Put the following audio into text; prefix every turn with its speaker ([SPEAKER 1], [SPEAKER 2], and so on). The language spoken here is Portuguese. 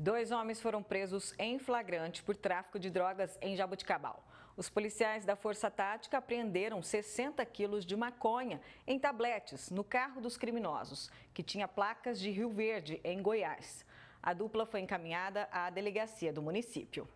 [SPEAKER 1] Dois homens foram presos em flagrante por tráfico de drogas em Jabuticabal. Os policiais da Força Tática apreenderam 60 quilos de maconha em tabletes no carro dos criminosos, que tinha placas de Rio Verde, em Goiás. A dupla foi encaminhada à delegacia do município.